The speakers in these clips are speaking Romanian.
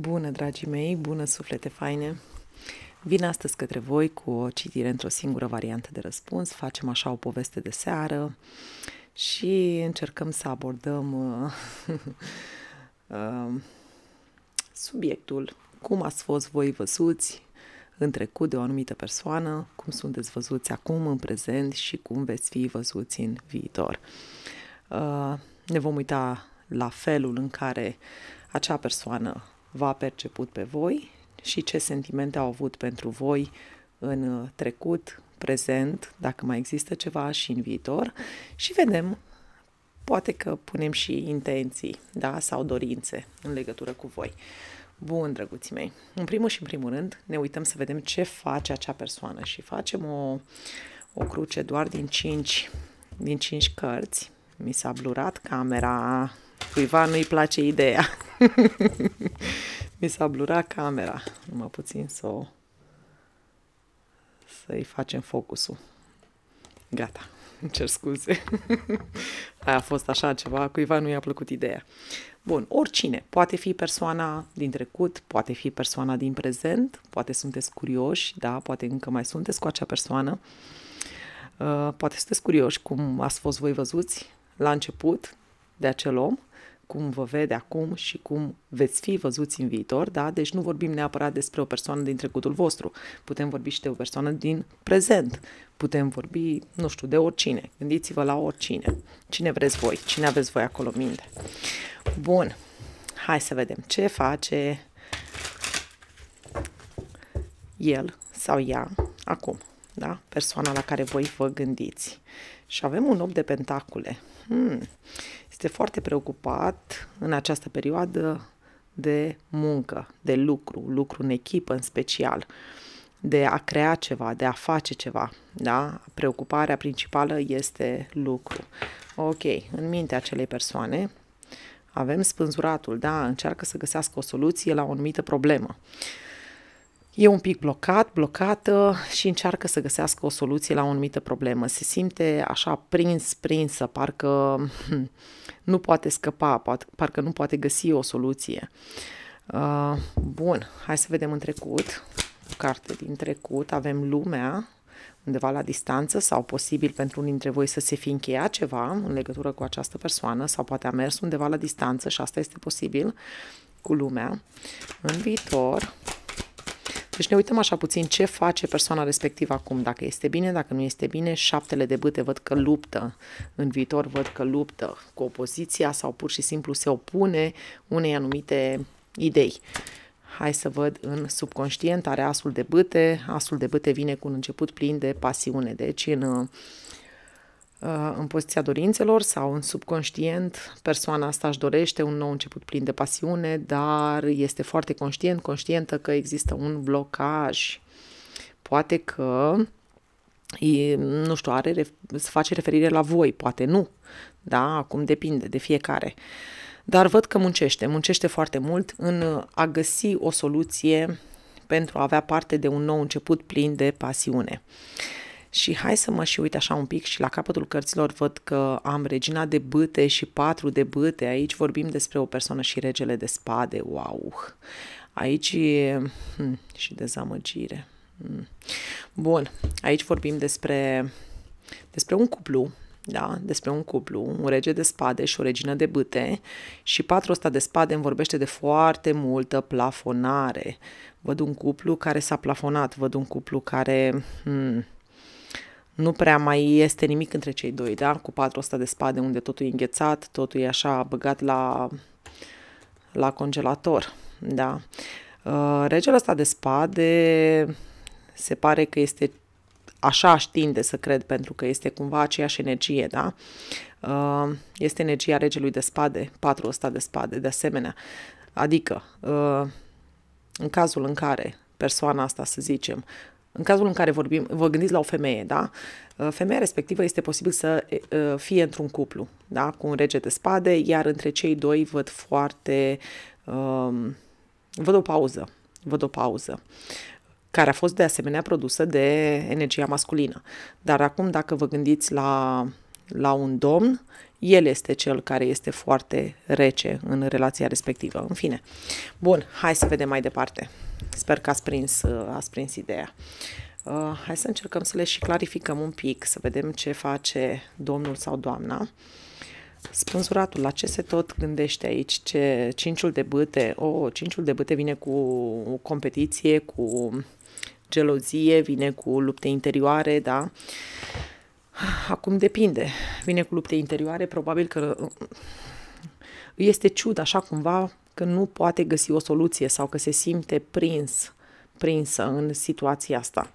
Bună, dragii mei! Bună, suflete faine! Vin astăzi către voi cu o citire într-o singură variantă de răspuns. Facem așa o poveste de seară și încercăm să abordăm uh, uh, subiectul cum ați fost voi văzuți în trecut de o anumită persoană, cum sunteți văzuți acum în prezent și cum veți fi văzuți în viitor. Uh, ne vom uita la felul în care acea persoană v-a perceput pe voi și ce sentimente au avut pentru voi în uh, trecut, prezent, dacă mai există ceva și în viitor și vedem, poate că punem și intenții, da, sau dorințe în legătură cu voi. Bun, drăguții mei. În primul și în primul rând, ne uităm să vedem ce face acea persoană și facem o, o cruce doar din 5 din cinci cărți. Mi s-a blurat camera. Cuiva nu-i place ideea. Mi s-a blurat camera. Numai puțin să o... să-i facem focusul. Gata. Îmi cer scuze. Aia a fost așa ceva, cuiva nu i-a plăcut ideea. Bun, oricine, poate fi persoana din trecut, poate fi persoana din prezent, poate sunteți curioși, da, poate încă mai sunteți cu acea persoană, uh, poate sunteți curioși cum ați fost voi văzuți la început de acel om cum vă vede acum și cum veți fi văzuți în viitor, da? Deci nu vorbim neapărat despre o persoană din trecutul vostru. Putem vorbi și de o persoană din prezent. Putem vorbi, nu știu, de oricine. Gândiți-vă la oricine. Cine vreți voi? Cine aveți voi acolo în minte? Bun. Hai să vedem ce face el sau ea acum, da? Persoana la care voi vă gândiți. Și avem un 8 de pentacule. Hmm este foarte preocupat în această perioadă de muncă, de lucru, lucru în echipă în special, de a crea ceva, de a face ceva. Da? Preocuparea principală este lucru. Ok, în mintea acelei persoane avem spânzuratul, da, încearcă să găsească o soluție la o anumită problemă. E un pic blocat, blocată și încearcă să găsească o soluție la o anumită problemă. Se simte așa prins, prinsă, parcă hmm, nu poate scăpa, parcă nu poate găsi o soluție. Uh, bun, hai să vedem în trecut. O carte din trecut, avem lumea, undeva la distanță sau posibil pentru unii dintre voi să se fi încheiat ceva în legătură cu această persoană sau poate a mers undeva la distanță și asta este posibil cu lumea. În viitor, deci ne uităm așa puțin ce face persoana respectivă acum, dacă este bine, dacă nu este bine. Șaptele de bâte văd că luptă în viitor, văd că luptă cu opoziția sau pur și simplu se opune unei anumite idei. Hai să văd în subconștient, are asul de bâte. Asul de bâte vine cu un început plin de pasiune, deci în Uh, în poziția dorințelor sau în subconștient, persoana asta își dorește un nou început plin de pasiune, dar este foarte conștient, conștientă că există un blocaj. Poate că E, nu știu, are, să face referire la voi, poate nu, da, acum depinde de fiecare. Dar văd că muncește, muncește foarte mult în a găsi o soluție pentru a avea parte de un nou început plin de pasiune. Uh, și hai să mă și uit așa un pic și la capătul cărților văd că am regina de bâte și patru de bâte. Aici vorbim despre o persoană și regele de spade. Wow! Aici e... Hmm, și dezamăgire. Hmm. Bun, aici vorbim despre, despre un cuplu, da, despre un cuplu, un rege de spade și o regină de bâte și patru ăsta de spade îmi vorbește de foarte multă plafonare. Văd un cuplu care s-a plafonat, văd un cuplu care... Hmm, nu prea mai este nimic între cei doi, da? Cu patru ăsta de spade unde totul e înghețat, totul e așa băgat la, la congelator, da? Uh, regele ăsta de spade se pare că este așa aș tinde să cred, pentru că este cumva aceeași energie, da? Uh, este energia regelui de spade, patru ăsta de spade, de asemenea. Adică, uh, în cazul în care persoana asta, să zicem, în cazul în care vorbim, vă gândiți la o femeie, da? Uh, femeia respectivă este posibil să uh, fie într-un cuplu, da? Cu un rege de spade, iar între cei doi văd foarte... Um, văd o pauză, văd o pauză care a fost de asemenea produsă de energia masculină. Dar acum, dacă vă gândiți la, la un domn, el este cel care este foarte rece în relația respectivă. În fine. Bun, hai să vedem mai departe. Sper că ați prins, uh, ați prins ideea. Uh, hai să încercăm să le și clarificăm un pic, să vedem ce face domnul sau doamna. Spânzuratul, la ce se tot gândește aici? Ce cinciul de bâte? O, oh, cinciul de bâte vine cu competiție, cu gelozie, vine cu lupte interioare, da? Uh, Acum depinde. Vine cu lupte interioare, probabil că îi uh, este ciud așa cumva că nu poate găsi o soluție sau că se simte prins, prinsă în situația asta.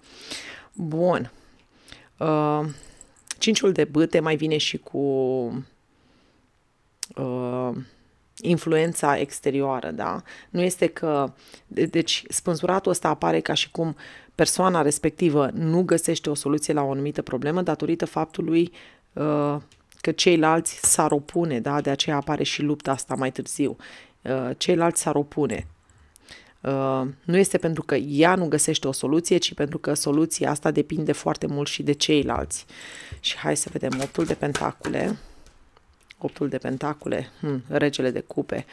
Bun. Uh, cinciul de bâte mai vine și cu uh, influența exterioară, da? Nu este că... De, deci, spânzuratul ăsta apare ca și cum uh, persoana respectivă nu găsește o soluție la o anumită problemă datorită faptului uh, că ceilalți s-ar opune, da? de aceea apare și lupta asta mai târziu. Uh, ceilalți s-ar opune. Uh, nu este pentru că ea nu găsește o soluție, ci pentru că soluția asta depinde foarte mult și de ceilalți. Și hai să vedem optul de pentacule. Optul de pentacule, hmm, regele de cupe.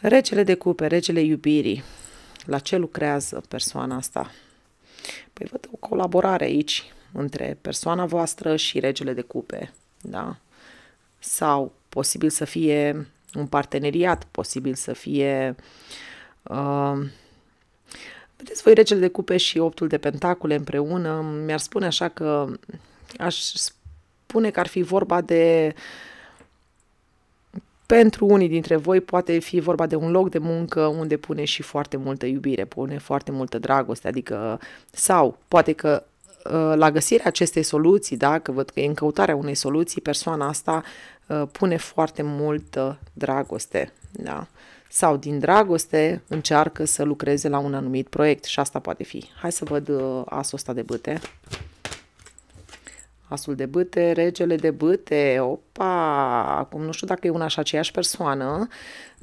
Regele de cupe, regele iubirii. La ce lucrează persoana asta? Păi văd o colaborare aici între persoana voastră și regele de cupe, da? Sau posibil să fie un parteneriat, posibil să fie... Uh, vedeți voi regele de cupe și optul de pentacule împreună, mi-ar spune așa că aș spune că ar fi vorba de uh, pentru unii dintre voi poate fi vorba de un loc de muncă unde pune și foarte multă iubire, pune foarte multă dragoste, adică sau poate că ă, la găsirea acestei soluții, da, că văd că e în căutarea unei soluții, persoana asta ă, pune foarte multă dragoste, da? Sau din dragoste încearcă să lucreze la un anumit proiect și asta poate fi. Hai să văd ă, asul ăsta de bâte. Asul de bâte, regele de bâte, opa, acum nu știu dacă e una și aceeași persoană,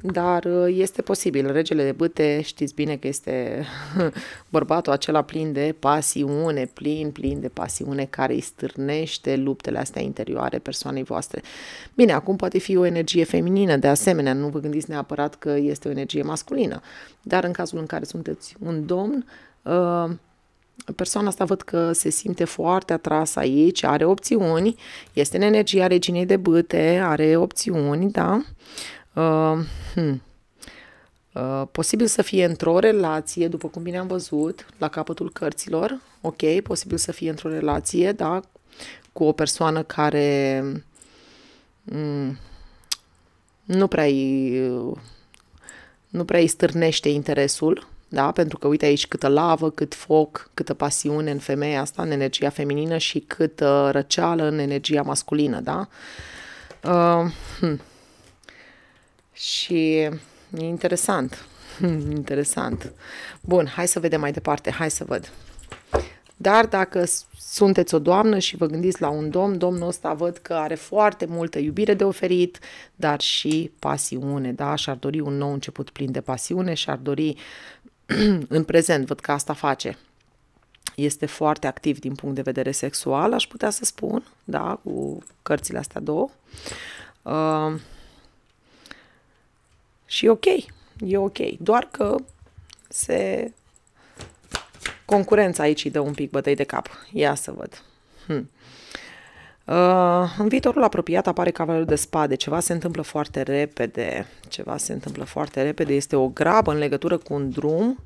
dar uh, este posibil. Regele de bâte, știți bine că este bărbatul acela plin de pasiune, plin, plin de pasiune care îi stârnește luptele astea interioare persoanei voastre. Bine, acum poate fi o energie feminină, de asemenea, nu vă gândiți neapărat că este o energie masculină, dar în cazul în care sunteți un domn, uh, persoana asta văd că se simte foarte atrasă aici, are opțiuni, este în energia reginei de bâte, are opțiuni, da? Uh, hmm. Uh, posibil să fie într-o relație, după cum bine am văzut, la capătul cărților, ok, posibil să fie într-o relație, da, cu o persoană care mm, nu prea îi, nu prea îi stârnește interesul, da? pentru că uite aici câtă lavă, cât foc, câtă pasiune în femeia asta, în energia feminină și câtă răceală în energia masculină. Da? Uh, hm. Și e interesant. Interesant. Bun, hai să vedem mai departe, hai să văd. Dar dacă sunteți o doamnă și vă gândiți la un domn, domnul ăsta văd că are foarte multă iubire de oferit, dar și pasiune, da? Și-ar dori un nou început plin de pasiune și-ar dori în prezent văd că asta face. Este foarte activ din punct de vedere sexual, aș putea să spun, da, cu cărțile astea două. Uh, și ok, e ok, doar că se... Concurența aici îi dă un pic bătăi de cap. Ia să văd. Hmm. Uh, în viitorul apropiat apare cavalerul de spade, ceva se întâmplă foarte repede, ceva se întâmplă foarte repede, este o grabă în legătură cu un drum,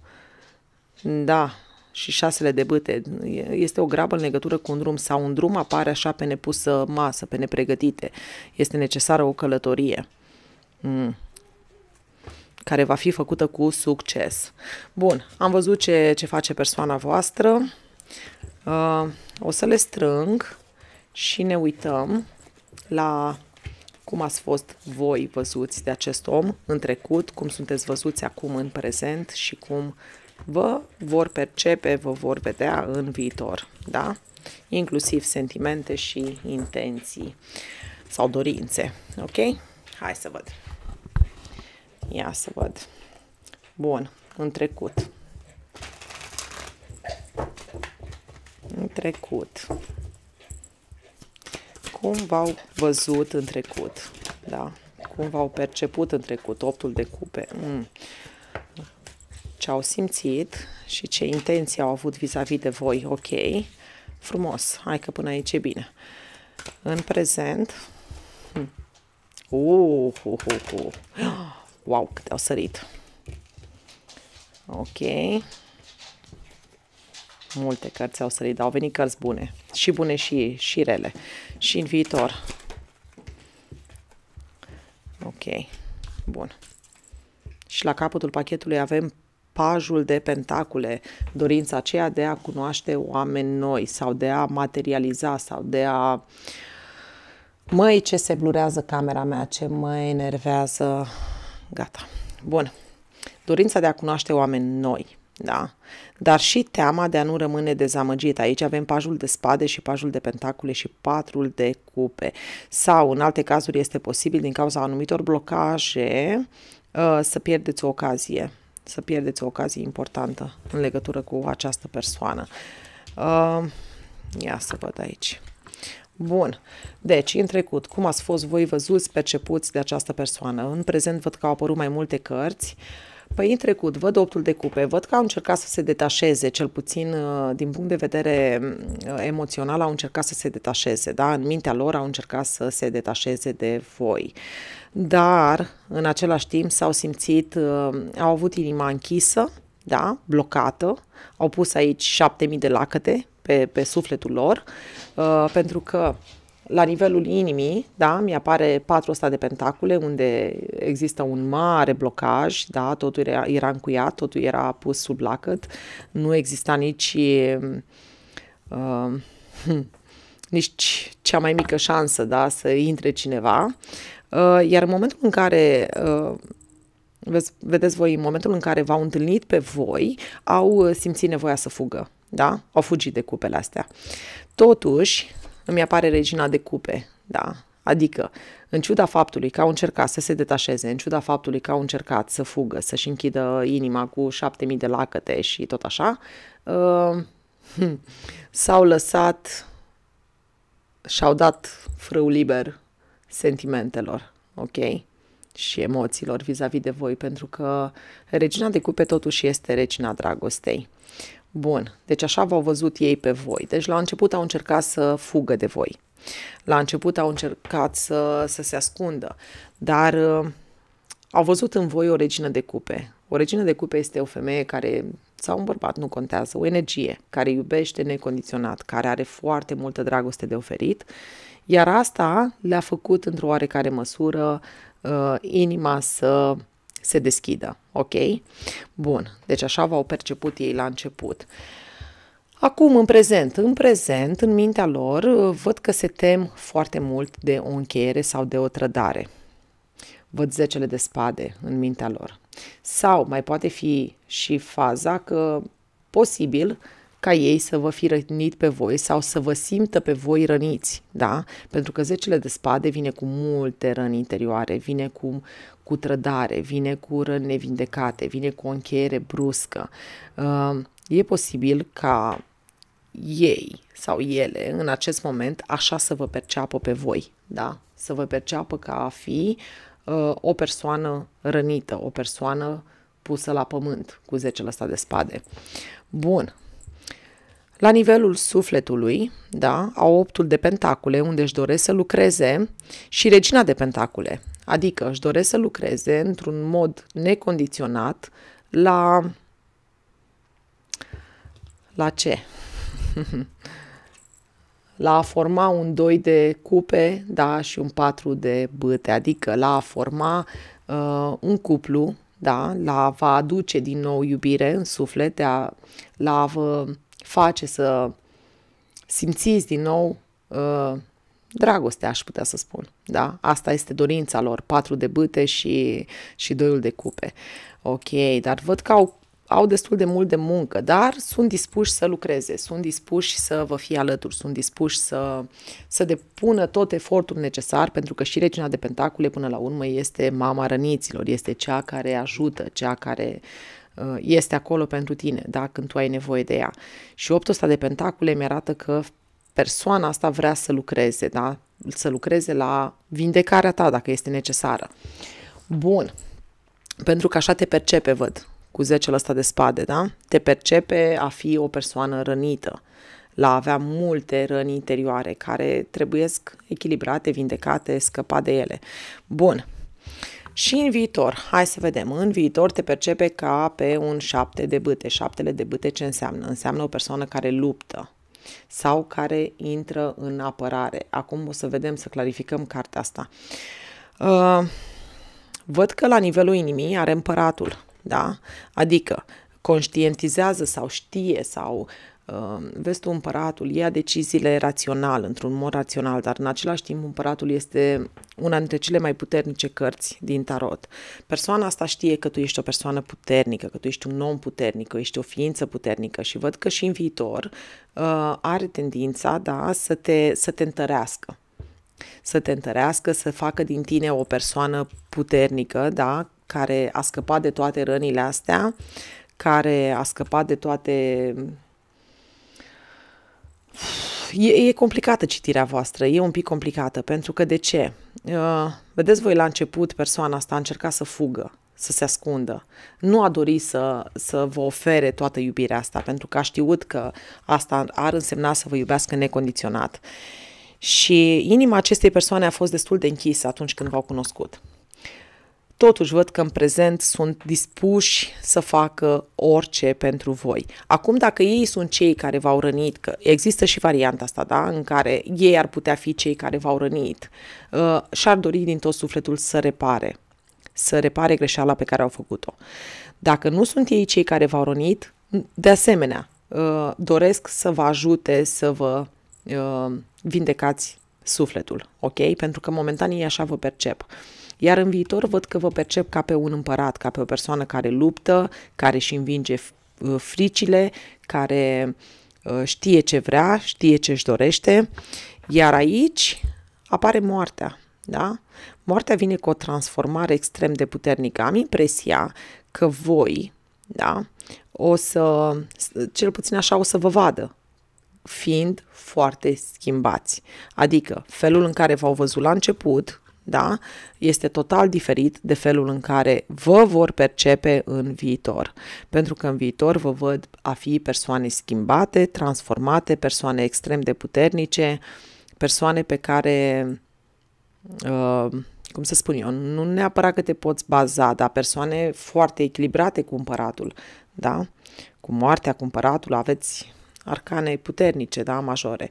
da, și șasele de bâte, este o grabă în legătură cu un drum sau un drum apare așa pe nepusă masă, pe nepregătite, este necesară o călătorie. Mm care va fi făcută cu succes. Bun, am văzut ce, ce face persoana voastră. Uh, o să le strâng și ne uităm la cum ați fost voi văzuți de acest om în trecut, cum sunteți văzuți acum în prezent și cum vă vor percepe, vă vor vedea în viitor, da? Inclusiv sentimente și intenții sau dorințe, ok? Hai să văd. Ia să văd. Bun, în trecut. În trecut cum v-au văzut în trecut, da? Cum v-au perceput în trecut, optul de cupe. Mm. Ce au simțit și ce intenții au avut vis-a-vis de voi, ok? Frumos, hai că până aici e bine. În prezent... Mm. Uh, uh, uh, uh. Wow, cât au sărit! Ok multe cărți au sărit, dar au venit cărți bune. Și bune și, și rele. Și în viitor. Ok. Bun. Și la capătul pachetului avem pajul de pentacule, dorința aceea de a cunoaște oameni noi sau de a materializa sau de a... Măi, ce se blurează camera mea, ce mă enervează... Gata. Bun. Dorința de a cunoaște oameni noi da. Dar și teama de a nu rămâne dezamăgit. Aici avem pajul de spade și pajul de pentacule și patrul de cupe. Sau, în alte cazuri, este posibil din cauza anumitor blocaje uh, să pierdeți o ocazie. Să pierdeți o ocazie importantă în legătură cu această persoană. Uh, ia să văd aici. Bun. Deci, în trecut, cum ați fost voi văzuți, percepuți de această persoană? În prezent văd că au apărut mai multe cărți. Uh, Păi în trecut văd optul de cupe, văd că au încercat să se detașeze, cel puțin uh, din punct de vedere uh, emoțional au încercat să se detașeze, da? în mintea lor au încercat să se detașeze de voi. Dar în același timp s-au simțit, uh, au avut inima închisă, da? blocată, au pus aici șapte mii de lacăte pe, pe sufletul lor, uh, pentru că la nivelul inimii, da, mi apare patru ăsta de pentacule, unde există un mare blocaj, da, totul era, era încuiat, totul era pus sub lacăt, nu exista nici uh, nici cea mai mică șansă, da, să intre cineva. Uh, iar în momentul în care uh, vedeți voi, în momentul în care v-au întâlnit pe voi, au uh, simțit nevoia să fugă, da? Au fugit de cupele astea. Totuși, îmi apare regina de cupe, da? Adică, în ciuda faptului că au încercat să se detașeze, în ciuda faptului că au încercat să fugă, să-și închidă inima cu șapte mii de lacăte și tot așa, uh, hmm, s-au lăsat și-au dat frâu liber sentimentelor, ok? Și emoțiilor vis-a-vis de voi, pentru că regina de cupe totuși este regina dragostei. Bun, deci așa v-au văzut ei pe voi. Deci la început au încercat să fugă de voi. La început au încercat să, să se ascundă, dar uh, au văzut în voi o regină de cupe. O regină de cupe este o femeie care, sau un bărbat, nu contează, o energie care iubește necondiționat, care are foarte multă dragoste de oferit, iar asta le-a făcut într-o oarecare măsură uh, inima să se deschidă, ok? Bun, deci așa v-au perceput ei la început. Acum, în prezent, în prezent, în mintea lor, văd că se tem foarte mult de o încheiere sau de o trădare. Văd zecele de spade în mintea lor. Sau mai poate fi și faza că posibil ca ei să vă fi rănit pe voi sau să vă simtă pe voi răniți, da? Pentru că zecele de spade vine cu multe răni interioare, vine cu, cu trădare, vine cu răni nevindecate, vine cu o încheiere bruscă. Uh, e posibil ca ei sau ele în acest moment așa să vă perceapă pe voi, da? Să vă perceapă ca a fi uh, o persoană rănită, o persoană pusă la pământ cu zecele ăsta de spade. Bun, la nivelul sufletului, da, au optul de pentacule, unde își doresc să lucreze și regina de pentacule, adică își doresc să lucreze într-un mod necondiționat la... la ce? la a forma un 2 de cupe, da, și un 4 de băte, adică la a forma uh, un cuplu, da, la a vă aduce din nou iubire în suflet, de a, la a vă face să simțiți din nou uh, dragostea, aș putea să spun. Da? Asta este dorința lor, patru de bâte și, și doiul de cupe. Ok, dar văd că au, au destul de mult de muncă, dar sunt dispuși să lucreze, sunt dispuși să vă fie alături, sunt dispuși să, să depună tot efortul necesar, pentru că și Regina de Pentacule, până la urmă, este mama răniților, este cea care ajută, cea care uh, Uh, este acolo pentru tine, da, când tu ai nevoie de ea. Și optul ăsta de pentacule mi arată că persoana asta vrea să lucreze, da, să lucreze la vindecarea ta dacă este necesară. Bun, pentru că așa te percepe, văd, cu zecele ăsta de spade, da? Te percepe a fi o persoană rănită, la avea multe răni interioare care trebuiesc echilibrate, vindecate, scăpa de ele. Bun, și în viitor, hai să vedem, în viitor te percepe ca pe un șapte de bâte. Șaptele de bâte ce înseamnă? Înseamnă o persoană care luptă sau care intră în apărare. Acum o să vedem, să clarificăm cartea asta. Uh, văd că la nivelul inimii are împăratul, da? Adică conștientizează sau știe sau uh, Uh, vezi tu, împăratul ia deciziile rațional, într-un mod rațional, dar în același timp împăratul este una dintre cele mai puternice cărți din tarot. Persoana asta știe că tu ești o persoană puternică, că tu ești un om puternic, că ești o ființă puternică și văd că și în viitor uh, are tendința da, să, te, să te întărească să te întărească, să facă din tine o persoană puternică, da, care a scăpat de toate rănile astea, care a scăpat de toate E, e complicată citirea voastră, e un pic complicată, pentru că de ce? Uh, vedeți voi la început, persoana asta a încercat să fugă, să se ascundă. Nu a dorit să, să vă ofere toată iubirea asta, pentru că a știut că asta ar însemna să vă iubească necondiționat. Și inima acestei persoane a fost destul de închisă atunci când v-au cunoscut totuși văd că în prezent sunt dispuși să facă orice pentru voi. Acum, dacă ei sunt cei care v-au rănit, că există și varianta asta, da, în care ei ar putea fi cei care v-au rănit, uh, și-ar dori din tot sufletul să repare, să repare greșeala pe care au făcut-o. Dacă nu sunt ei cei care v-au rănit, de asemenea, uh, doresc să vă ajute să vă uh, vindecați sufletul, ok? Pentru că momentan ei așa vă percep. Uh, iar în viitor văd că vă percep ca pe un împărat, ca pe o persoană care luptă, care își învinge uh, fricile, care uh, știe ce vrea, știe ce își dorește. Iar aici apare moartea. Da? Moartea vine cu o transformare extrem de puternică. Am impresia că voi, da, o să, cel puțin așa o să vă vadă, fiind foarte schimbați. Adică felul în care v-au văzut la început, da? Este total diferit de felul în care vă vor percepe în viitor. Pentru că în viitor vă văd a fi persoane schimbate, transformate, persoane extrem de puternice, persoane pe care uh, cum să spun eu, nu neapărat că te poți baza, dar persoane foarte echilibrate cu împăratul, da? Cu moartea, cu împăratul, aveți arcane puternice, da, majore.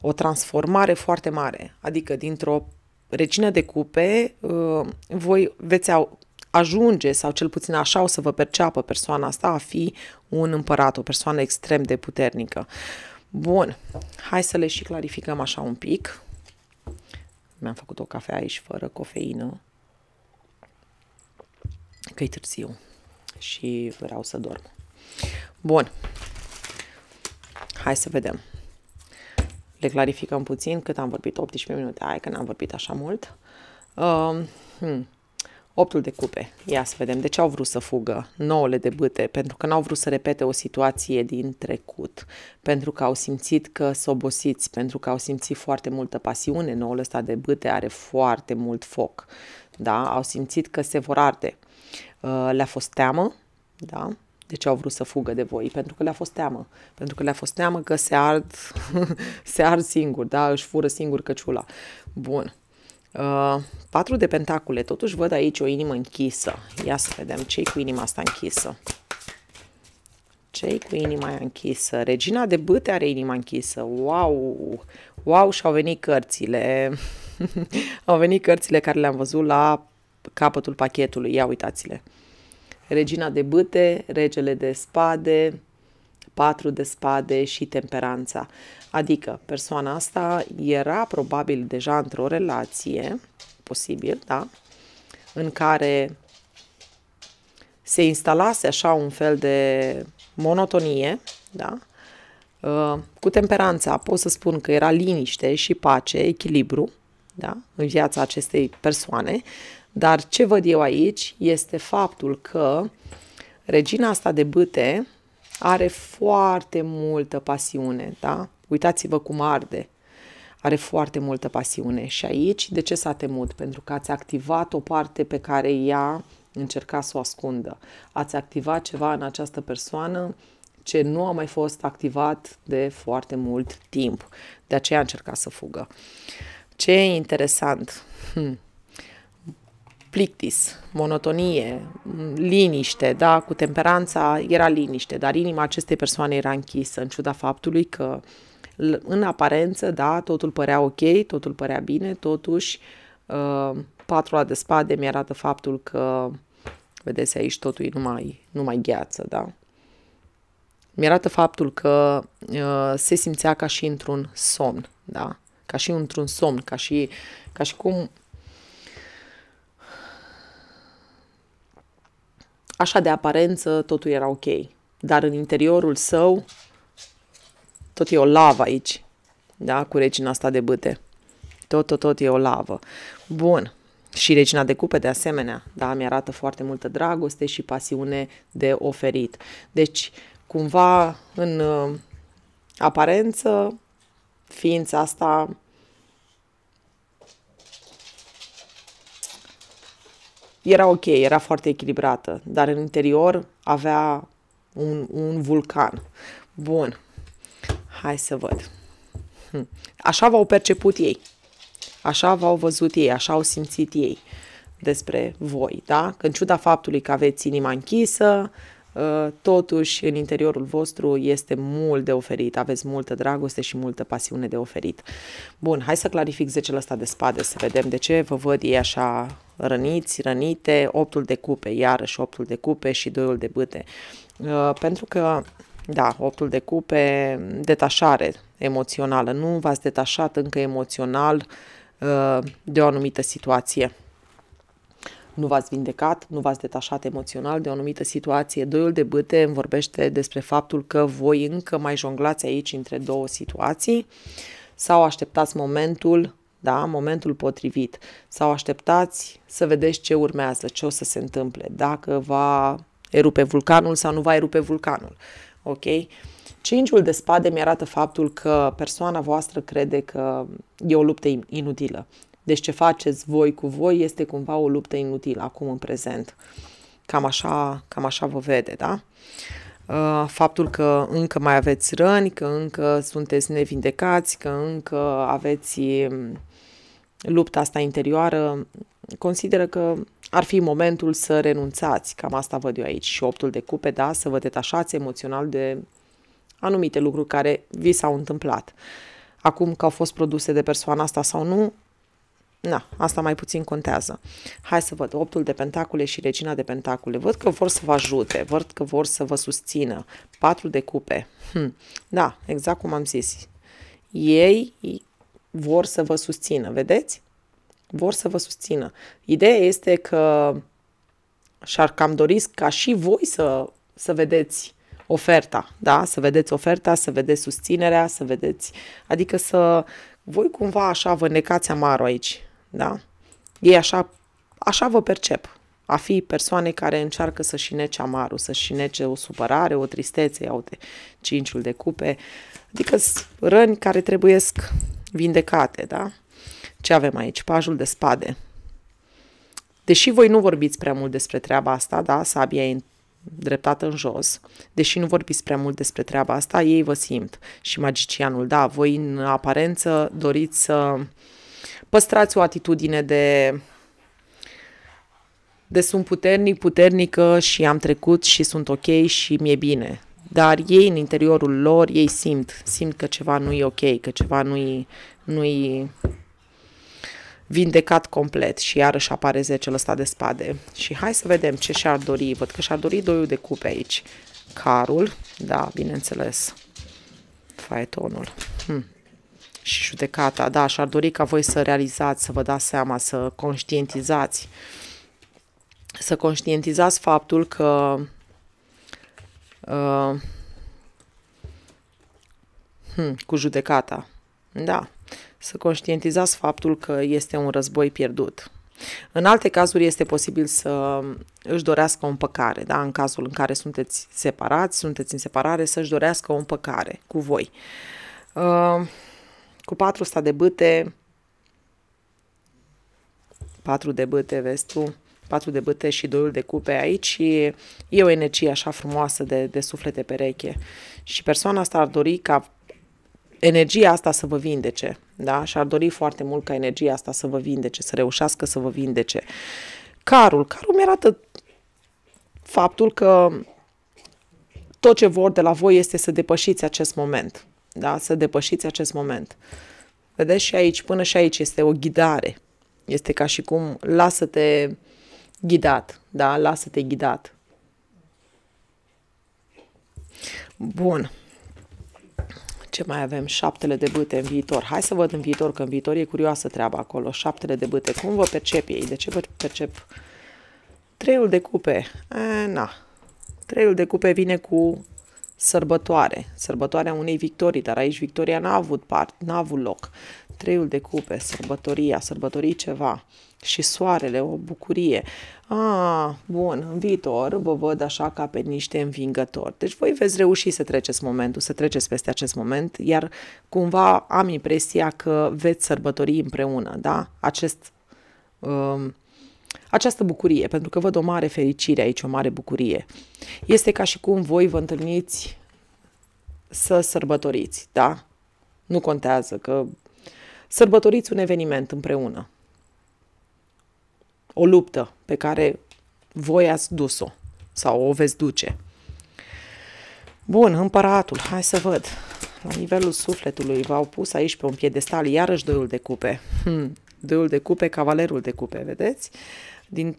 O transformare foarte mare, adică dintr-o regină de cupe, uh, voi veți ajunge, sau cel puțin așa o să vă perceapă persoana asta, a fi un împărat, o persoană extrem de puternică. Bun, hai să le și clarificăm așa un pic. Mi-am făcut o cafea aici fără cofeină, că e târziu și vreau să dorm. Bun, hai să vedem le clarificăm puțin cât am vorbit, 18 minute, hai că n-am vorbit așa mult. Uh, hmm. Optul de cupe, ia să vedem, de ce au vrut să fugă? Nouăle de bâte, pentru că n-au vrut să repete o situație din trecut, pentru că au simțit că s obosiți, pentru că au simțit foarte multă pasiune, nouăle ăsta de bâte are foarte mult foc, da? Au simțit că se vor arde. Uh, le-a fost teamă, da? de ce au vrut să fugă de voi, pentru că le-a fost teamă. Pentru că le-a fost teamă că se ard, se ard singur, da? își fură singur căciula. Bun. Uh, patru de pentacule, totuși văd aici o inimă închisă. Ia să vedem ce cu inima asta închisă. Cei cu inima închisă? Regina de bâte are inima închisă. Wow! Wow, și-au venit cărțile. au venit cărțile care le-am văzut la capătul pachetului. Ia uitați-le. Uh, regina de bâte, regele de spade, patru de spade și temperanța. Adică persoana asta era probabil deja într-o relație, posibil, da, în care se instalase așa un fel de monotonie, da, uh, cu temperanța pot să spun că era liniște și pace, echilibru, da, în viața acestei persoane, dar ce văd eu aici este faptul că regina asta de băte are foarte multă pasiune, da? Uitați-vă cum arde. Are foarte multă pasiune și aici de ce s-a temut? Pentru că ați activat o parte pe care ea încerca să o ascundă. Ați activat ceva în această persoană ce nu a mai fost activat de foarte mult timp. De aceea a încercat să fugă. Ce e interesant. Hmm plictis, monotonie, liniște, da, cu temperanța era liniște, dar inima acestei persoane era închisă, în ciuda faptului că în aparență, da, totul părea ok, totul părea bine, totuși uh, patrula de spade mi arată faptul că, vedeți aici, totul e numai, numai gheață, da. Mi arată faptul că uh, se simțea ca și într-un somn, da, ca și într-un somn, ca și, ca și cum Așa de aparență totul era ok, dar în interiorul său tot e o lavă aici, da, cu regina asta de bâte. Tot, tot, tot e o lavă. Bun. Și regina de cupe, de asemenea, da, mi-arată foarte multă dragoste și pasiune de oferit. Deci, cumva, în uh, aparență, ființa asta Era ok, era foarte echilibrată, dar în interior avea un, un vulcan. Bun, hai să văd. Hm. Așa v-au perceput ei, așa v-au văzut ei, așa au simțit ei despre voi, da? Că în ciuda faptului că aveți inima închisă, Uh, totuși în interiorul vostru este mult de oferit, aveți multă dragoste și multă pasiune de oferit. Bun, hai să clarific 10 ăsta de spade, să vedem de ce vă văd ei așa răniți, rănite, 8 de cupe, iarăși 8 de cupe și 2 de bâte. Uh, pentru că, da, 8 de cupe, detașare emoțională, nu v-ați detașat încă emoțional uh, de o anumită situație nu v-ați vindecat, nu v-ați detașat emoțional de o anumită situație. Doiul de bâte îmi vorbește despre faptul că voi încă mai jonglați aici între două situații sau așteptați momentul da? momentul potrivit sau așteptați să vedeți ce urmează, ce o să se întâmple, dacă va erupe vulcanul sau nu va erupe vulcanul. Ok? Cinciul de spade mi arată faptul că persoana voastră crede că e o luptă inutilă. Deci ce faceți voi cu voi este cumva o luptă inutilă acum în prezent. Cam așa, cam așa vă vede, da? Uh, faptul că încă mai aveți răni, că încă sunteți nevindecați, că încă aveți um, lupta asta interioară, consideră că ar fi momentul să renunțați. Cam asta văd eu aici. Și optul de cupe, da, să vă detașați emoțional de anumite lucruri care vi s-au întâmplat. Acum că au fost produse de persoana asta sau nu, Na, asta mai puțin contează. Hai să văd, optul de pentacule și regina de pentacule. Văd că vor să vă ajute, văd că vor să vă susțină. Patru de cupe. Hm. Da, exact cum am zis. Ei vor să vă susțină, vedeți? Vor să vă susțină. Ideea este că și-ar cam dori ca și voi să, să vedeți oferta, da? Să vedeți oferta, să vedeți susținerea, să vedeți... Adică să... Voi cumva așa vă necați amarul aici da? Ei așa, așa vă percep. A fi persoane care încearcă să șinece amarul, să șinece o supărare, o tristețe, iau de cinciul de cupe, adică răni care trebuiesc vindecate, da? Ce avem aici? Pajul de spade. Deși voi nu vorbiți prea mult despre treaba asta, da, sabia e dreptată în jos, deși nu vorbiți prea mult despre treaba asta, ei vă simt. Și magicianul, da, voi în aparență doriți să uh, păstrați o atitudine de de sunt puternic, puternică și am trecut și sunt ok și mi-e bine. Dar ei în interiorul lor, ei simt, simt că ceva nu e ok, că ceva nu-i, nu-i vindecat complet și iarăși apare 10 ăsta de spade. Și hai să vedem ce și-ar dori. Văd că și-ar dori doiul de cupe aici. Carul, da, bineînțeles. Faetonul. Hm și judecata, da, și ar dori ca voi să realizați, să vă dați seama, să conștientizați, să conștientizați faptul că uh, hmm, cu judecata, da, să conștientizați faptul că este un război pierdut. În alte cazuri este posibil să își dorească o împăcare, da? în cazul în care sunteți separați, sunteți în separare, să-și dorească o împăcare cu voi. Uh, cu patru sta de bâte, patru de bâte, vezi tu, patru de bâte și 2 de cupe aici și e o energie așa frumoasă de, de suflete pereche. Și persoana asta ar dori ca energia asta să vă vindece, da? Și ar dori foarte mult ca energia asta să vă vindece, să reușească să vă vindece. Carul, carul mi-arată faptul că tot ce vor de la voi este să depășiți acest moment da? să depășiți acest moment. Vedeți și aici, până și aici este o ghidare. Este ca și cum lasă-te ghidat, da? Lasă-te ghidat. Bun. Ce mai avem? Șaptele de bâte în viitor. Hai să văd în viitor, că în viitor e curioasă treaba acolo. Șaptele de bâte. Cum vă percep ei? De ce vă percep? Treiul de cupe. E, na. Treiul de cupe vine cu sărbătoare, sărbătoarea unei victorii, dar aici victoria n-a avut part, n-a avut loc. Treiul de cupe, sărbătoria, sărbătorii ceva și soarele, o bucurie. A, bun, în viitor vă văd așa ca pe niște învingători. Deci voi veți reuși să treceți momentul, să treceți peste acest moment, iar cumva am impresia că veți sărbători împreună, da? Acest um, această bucurie, pentru că văd o mare fericire aici, o mare bucurie. Este ca și cum voi vă întâlniți să sărbătoriți, da? Nu contează că sărbătoriți un eveniment împreună. O luptă pe care voi ați dus-o sau o veți duce. Bun, împăratul, hai să văd. La nivelul sufletului v-au pus aici pe un piedestal iarăși doiul de cupe. Hmm, doiul de cupe, cavalerul de cupe, vedeți? din,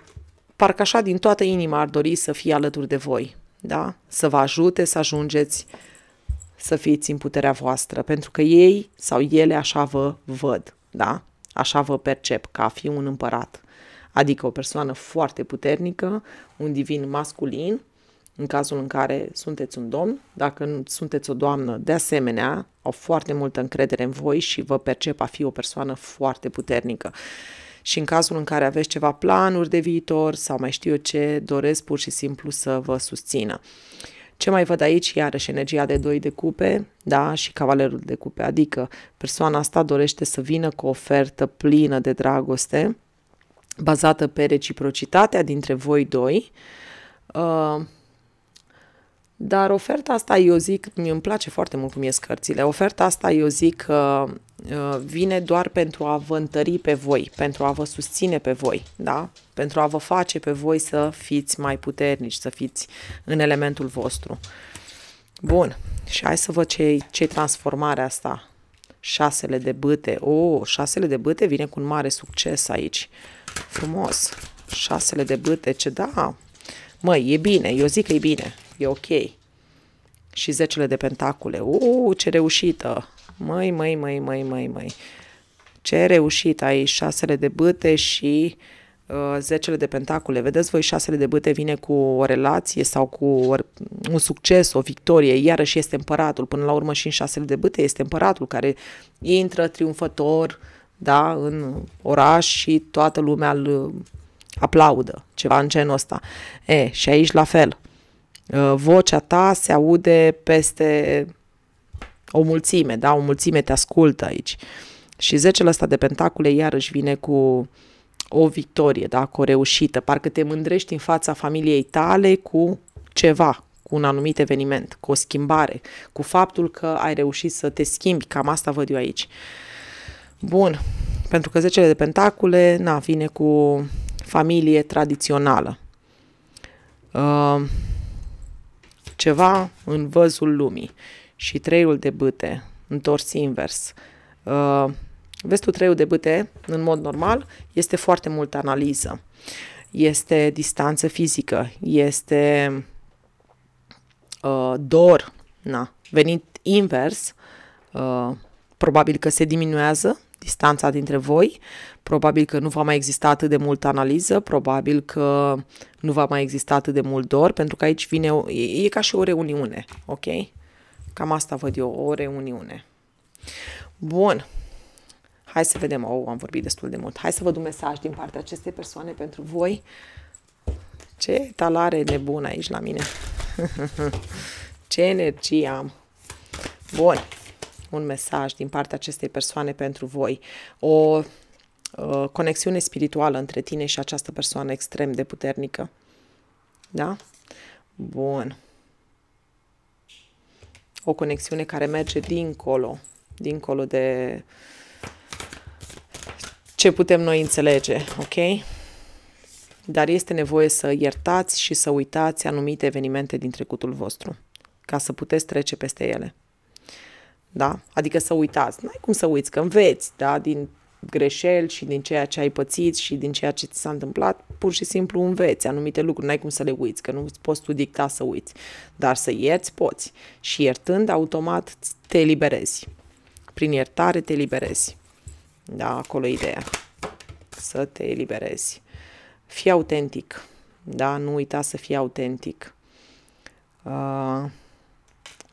parcă așa din toată inima ar dori să fie alături de voi, da? să vă ajute să ajungeți să fiți în puterea voastră, pentru că ei sau ele așa vă văd, da? așa vă percep ca a fi un împărat, adică o persoană foarte puternică, un divin masculin, în cazul în care sunteți un domn, dacă nu sunteți o doamnă, de asemenea, au foarte multă încredere în voi și vă percep a fi o persoană foarte puternică. Uh, și în cazul în care aveți ceva planuri de viitor sau mai știu eu ce, doresc pur și simplu să vă susțină. Ce mai văd aici? Iarăși energia de doi de cupe, da, și cavalerul de cupe, adică persoana asta dorește să vină cu o ofertă plină de dragoste, bazată pe reciprocitatea dintre voi doi, uh, dar oferta asta, eu zic, mi îmi place foarte mult cum ies cărțile, oferta asta, eu zic, că Uh, vine doar pentru a vă întări pe voi, pentru a vă susține pe voi, da? pentru a vă face pe voi să fiți mai puternici, să fiți în elementul vostru. Bun, și hai să văd ce, ce transformarea asta. Șasele de băte. O, oh, șasele de băte vine cu un mare succes aici. Frumos. Șasele de băte. ce da. Măi, e bine, eu zic că e bine, e ok. Și zecele de pentacule. O, oh, ce reușită. Măi, măi, măi, măi, măi, măi. Ce reușit ai șasele de băte și uh, zecele de pentacule. Vedeți voi, șasele de băte vine cu o relație sau cu un succes, o victorie. Iarăși este împăratul. Până la urmă și în șasele de băte este împăratul care intră triumfător da, în oraș și toată lumea îl uh, aplaudă. Ceva în genul ăsta. E, și aici la fel. Uh, vocea ta se aude peste o mulțime, da? O mulțime te ascultă aici. Și zecele ăsta de pentacule iarăși vine cu o victorie, da? Cu o reușită. Parcă te mândrești în fața familiei tale cu ceva, cu un anumit eveniment, cu o schimbare, cu faptul că ai reușit să te schimbi. Cam asta văd eu aici. Bun, pentru că zecele de pentacule, na, vine cu familie tradițională. Uh, ceva în văzul lumii și treiul de bâte întors invers. Uh, vezi tu, treiul de bâte, în mod normal, este foarte multă analiză. Este distanță fizică, este uh, dor, na, venit invers, uh, probabil că se diminuează distanța dintre voi, probabil că nu va mai exista atât de multă analiză, probabil că nu va mai exista atât de mult dor, pentru că aici vine, o, e, e ca și o reuniune, ok? Cam asta văd eu, o reuniune. Bun. Hai să vedem. Oh, am vorbit destul de mult. Hai să văd un mesaj din partea acestei persoane pentru voi. Ce talare nebună aici la mine. Ce energie am. Bun. Un mesaj din partea acestei persoane pentru voi. O uh, conexiune spirituală între tine și această persoană extrem de puternică. Da? Bun o conexiune care merge dincolo, dincolo de ce putem noi înțelege, ok? Dar este nevoie să iertați și să uitați anumite evenimente din trecutul vostru, ca să puteți trece peste ele. Da? Adică să uitați. N-ai cum să uiți, că înveți, da? Din greșeli și din ceea ce ai pățit și din ceea ce ți s-a întâmplat, pur și simplu înveți anumite lucruri, n-ai cum să le uiți, că nu poți tu dicta să uiți, dar să ierți poți și iertând, automat te eliberezi. Prin iertare te eliberezi. Da, acolo e ideea. Să te eliberezi. Fii autentic. Da, nu uita să fii autentic. Uh,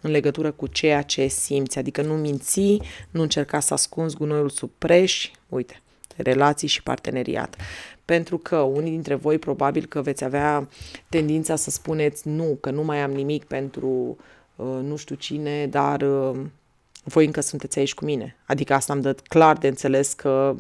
în legătură cu ceea ce simți, adică nu minți, nu încerca să ascunzi gunoiul sub preș, uite, relații și parteneriat. Pentru că unii dintre voi probabil că veți avea tendința să spuneți nu, că nu mai am nimic pentru uh, nu știu cine, dar uh, voi încă sunteți aici cu mine. Adică asta am dat clar de înțeles că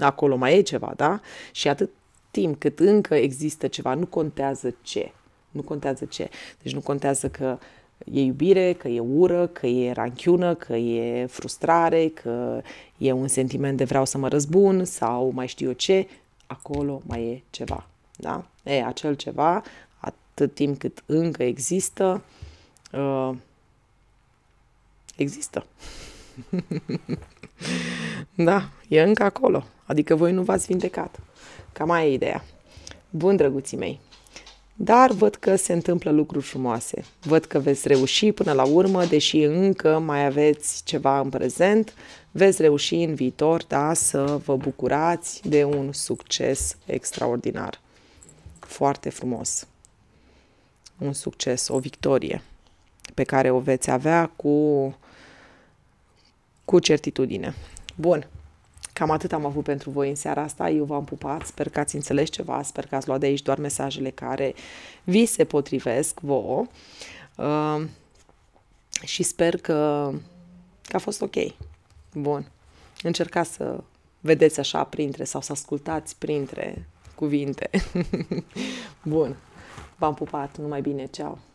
acolo mai e ceva, da? Și atât timp cât încă există ceva, nu contează ce. Nu contează ce. Deci nu contează că uh, e iubire, că e ură, că e ranchiună, că e frustrare, că e un sentiment de vreau să mă răzbun sau mai știu eu ce, acolo mai e ceva. Da? E, acel ceva, atât timp cât încă există, uh, există. da, e încă acolo. Adică voi nu v-ați vindecat. Cam mai e ideea. Bun, drăguții mei! Dar văd că se întâmplă lucruri frumoase. Văd că veți reuși până la urmă, deși încă mai aveți ceva în prezent, veți reuși în viitor da, să vă bucurați de un succes extraordinar. Foarte frumos. Un succes, o victorie pe care o veți avea cu, cu certitudine. Bun. Cam atât am avut pentru voi în seara asta. Eu v-am pupat, sper că ați înțeles ceva, sper că ați luat de aici doar mesajele care vi se potrivesc vouă. Uh, și sper că, că a fost ok. Bun. Încercați să vedeți așa printre sau să ascultați printre cuvinte. Bun. V-am pupat. Numai bine. Ceau.